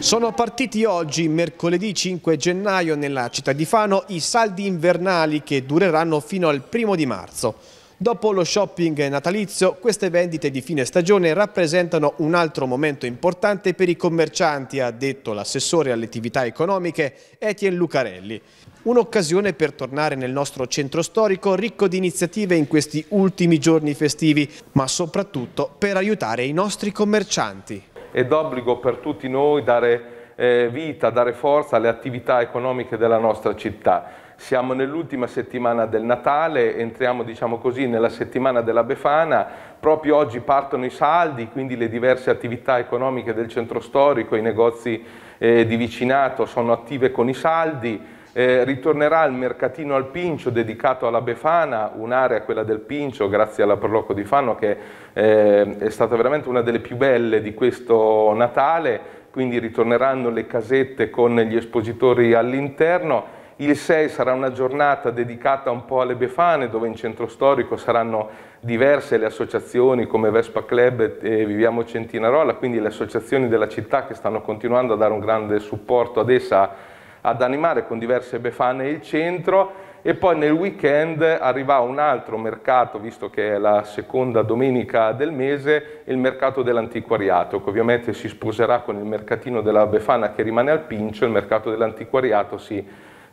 Sono partiti oggi, mercoledì 5 gennaio, nella città di Fano i saldi invernali che dureranno fino al primo di marzo. Dopo lo shopping natalizio, queste vendite di fine stagione rappresentano un altro momento importante per i commercianti, ha detto l'assessore alle attività economiche Etienne Lucarelli. Un'occasione per tornare nel nostro centro storico ricco di iniziative in questi ultimi giorni festivi, ma soprattutto per aiutare i nostri commercianti è d'obbligo per tutti noi dare eh, vita, dare forza alle attività economiche della nostra città. Siamo nell'ultima settimana del Natale, entriamo diciamo così nella settimana della Befana, proprio oggi partono i saldi, quindi le diverse attività economiche del centro storico, i negozi eh, di vicinato sono attive con i saldi, eh, ritornerà il mercatino al Pincio dedicato alla Befana, un'area quella del Pincio grazie alla Proloco di Fanno che eh, è stata veramente una delle più belle di questo Natale, quindi ritorneranno le casette con gli espositori all'interno. Il 6 sarà una giornata dedicata un po' alle Befane dove in centro storico saranno diverse le associazioni come Vespa Club e Viviamo Centinarola, quindi le associazioni della città che stanno continuando a dare un grande supporto ad essa ad animare con diverse befane il centro e poi nel weekend arriva un altro mercato, visto che è la seconda domenica del mese, il mercato dell'antiquariato, che ovviamente si sposerà con il mercatino della Befana che rimane al Pincio, il mercato dell'antiquariato si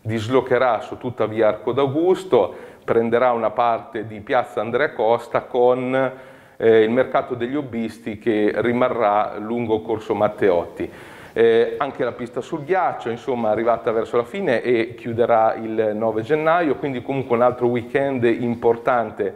dislocherà su tutta via Arco d'Augusto, prenderà una parte di piazza Andrea Costa con eh, il mercato degli hobbisti che rimarrà lungo Corso Matteotti eh, anche la pista sul ghiaccio, insomma, arrivata verso la fine e chiuderà il 9 gennaio, quindi comunque un altro weekend importante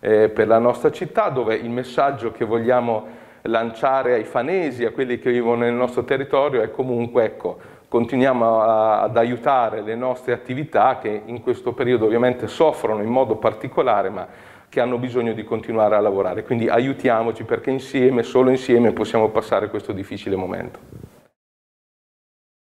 eh, per la nostra città, dove il messaggio che vogliamo lanciare ai fanesi, a quelli che vivono nel nostro territorio, è comunque, ecco, continuiamo a, ad aiutare le nostre attività che in questo periodo ovviamente soffrono in modo particolare, ma che hanno bisogno di continuare a lavorare. Quindi aiutiamoci perché insieme, solo insieme, possiamo passare questo difficile momento.